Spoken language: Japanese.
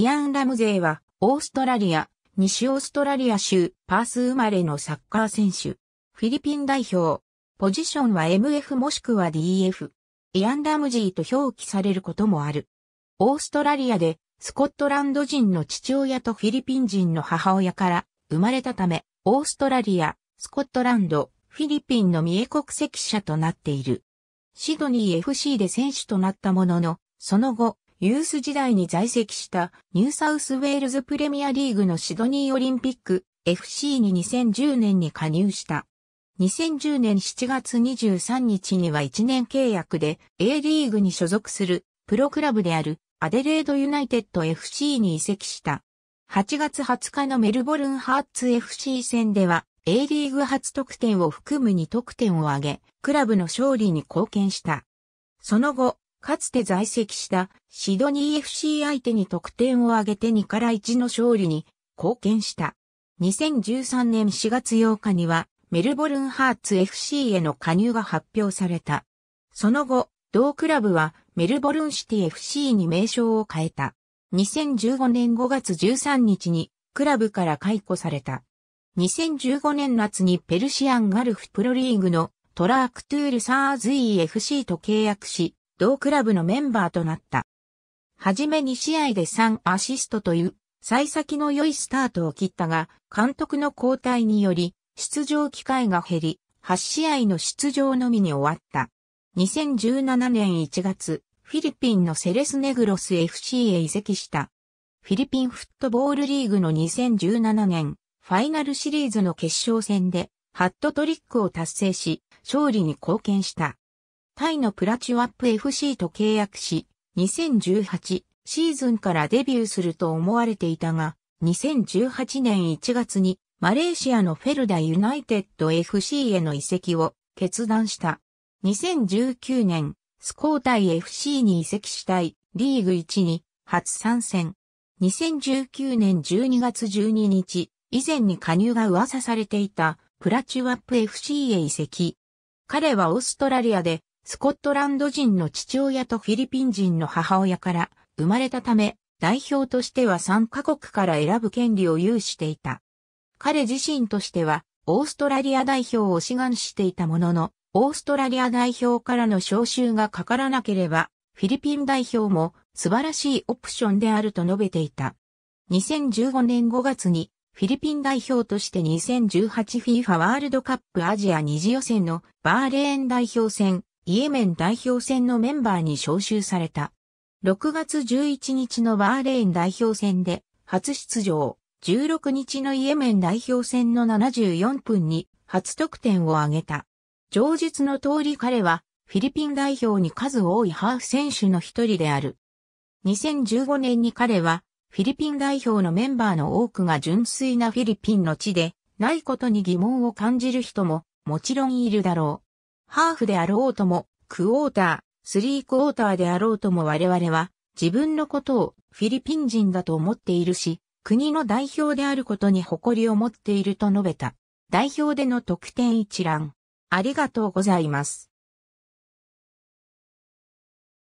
イアン・ラムゼイは、オーストラリア、西オーストラリア州、パース生まれのサッカー選手。フィリピン代表。ポジションは MF もしくは DF。イアン・ラムジーと表記されることもある。オーストラリアで、スコットランド人の父親とフィリピン人の母親から生まれたため、オーストラリア、スコットランド、フィリピンの三重国籍者となっている。シドニー FC で選手となったものの、その後、ユース時代に在籍したニューサウスウェールズプレミアリーグのシドニーオリンピック FC に2010年に加入した。2010年7月23日には1年契約で A リーグに所属するプロクラブであるアデレードユナイテッド FC に移籍した。8月20日のメルボルンハーツ FC 戦では A リーグ初得点を含む2得点を挙げ、クラブの勝利に貢献した。その後、かつて在籍したシドニー FC 相手に得点を挙げて2から1の勝利に貢献した。2013年4月8日にはメルボルンハーツ FC への加入が発表された。その後、同クラブはメルボルンシティ FC に名称を変えた。2015年5月13日にクラブから解雇された。2015年夏にペルシアンガルフプロリーグのトラークトゥールサーズイ FC と契約し、同クラブのメンバーとなった。はじめ2試合で3アシストという、幸先の良いスタートを切ったが、監督の交代により、出場機会が減り、8試合の出場のみに終わった。2017年1月、フィリピンのセレスネグロス FC へ移籍した。フィリピンフットボールリーグの2017年、ファイナルシリーズの決勝戦で、ハットトリックを達成し、勝利に貢献した。タイのプラチュアップ FC と契約し、2018シーズンからデビューすると思われていたが、2018年1月にマレーシアのフェルダユナイテッド FC への移籍を決断した。2019年、スコータイ FC に移籍したいリーグ1に初参戦。2019年12月12日、以前に加入が噂されていたプラチュアップ FC へ移籍。彼はオーストラリアでスコットランド人の父親とフィリピン人の母親から生まれたため、代表としては3カ国から選ぶ権利を有していた。彼自身としては、オーストラリア代表を志願していたものの、オーストラリア代表からの招集がかからなければ、フィリピン代表も素晴らしいオプションであると述べていた。2015年5月にフィリピン代表として 2018FIFA ワールドカップアジア2次予選のバーレーン代表戦イエメン代表戦のメンバーに招集された。6月11日のバーレーン代表戦で初出場、16日のイエメン代表戦の74分に初得点を挙げた。上述の通り彼はフィリピン代表に数多いハーフ選手の一人である。2015年に彼はフィリピン代表のメンバーの多くが純粋なフィリピンの地でないことに疑問を感じる人ももちろんいるだろう。ハーフであろうとも、クォーター、スリークォーターであろうとも我々は、自分のことをフィリピン人だと思っているし、国の代表であることに誇りを持っていると述べた。代表での得点一覧。ありがとうございます。